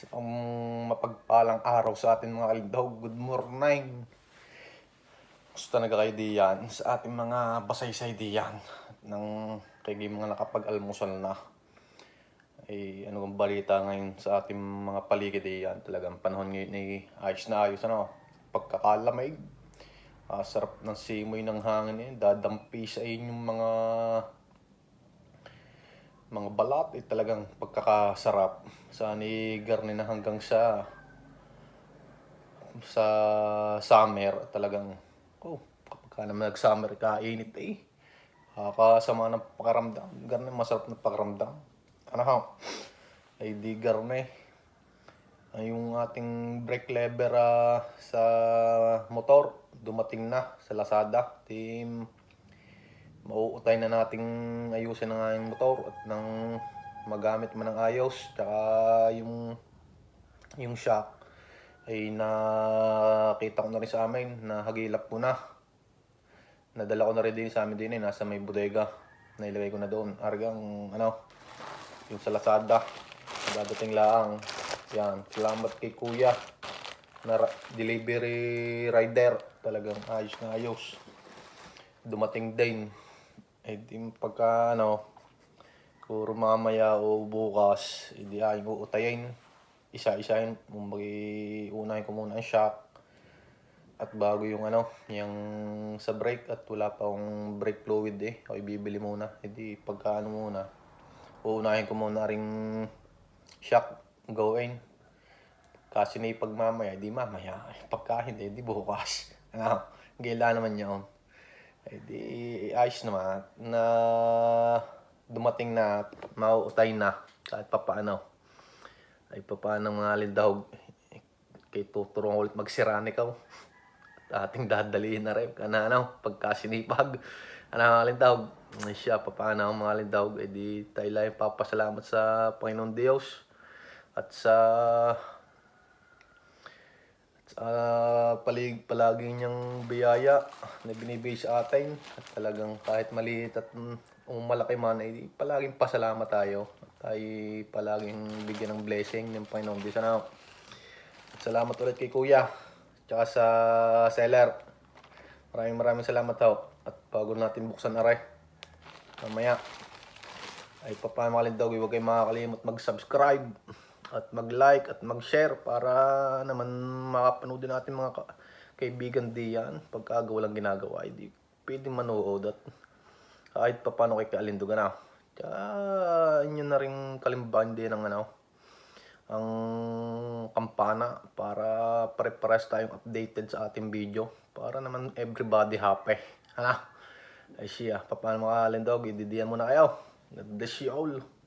Isang mapagpalang araw sa ating mga kaligdaw. Good morning! Gusto na kayo diyan sa ating mga basaysay diyan ng kay mga nakapag-almusal na ay ano ang balita ngayon sa ating mga paligid diyan talagang panahon ngayon ay ayos na ayos ano pagkakalamig ah, sarap ng simoy ng hangin eh dadampi sa inyong mga mga balat ay eh, talagang pagkakasarap sa ni garni na hanggang sa sa summer talagang oh kapag ka naman nag summer kainit eh kakasama ng pakaramdam garni masarap na pakaramdam ano ha ay di garni ay yung ating brake lever uh, sa motor dumating na sa Lazada team mauutay na nating ayusin ang aking motor at nang magamit man ng ayos tsaka yung yung shock ay nakita ko na rin sa amin na hagilap ko na nadala ko na rin din sa amin din eh nasa may bodega nailagay ko na doon argang ano yung sa Lazada dadating laang yan salamat kay kuya na delivery rider talagang ayos na ayos dumating din eh di pagka ano, kuro mamaya o bukas, edi eh, aking utayin. Isa-isayin, mumbagi unahin ko muna ang shock. At bago yung ano, yung sa brake at wala pa akong brake fluid eh. O ibibili muna. Edi eh, pagka ano muna, uunahin ko muna ring shock going. Kasi na ipagmamaya, di mamaya. Pagka hindi, di bukas. Ano, gila naman yun. Eh di, ayos naman na dumating na mauutay na kahit papaano. Ay papaano mga lindahog kay tuturuan ulit magsirani ka at ating dadaliin na rin kananaw pagkasinipag ano mga lindahog ay siya papaano mga lindahog edi tayo lang papasalamat sa Panginoon Diyos at sa uh, palig, palagi niyang biyaya na binibigay sa atin. At talagang kahit maliit at um, malaki man, ay palaging pasalamat tayo. At tayo palaging bigyan ng blessing ng Panginoon Diyos. Ano? At salamat ulit kay Kuya. Tsaka sa seller. Maraming maraming salamat ho. At bago natin buksan na Mamaya ay papamakalin daw. Huwag kayong makakalimot mag-subscribe at mag-like at mag-share para naman makapanood din natin mga ka kaibigan diyan pagka walang ginagawa hindi pwedeng manood at kahit pa paano kay Kalindugan na kaya inyo na rin kalimbahan din ng ano ang kampana para pare-pares tayong updated sa ating video para naman everybody happy ano ay siya paano mga kalindog ididiyan muna kayo God bless you all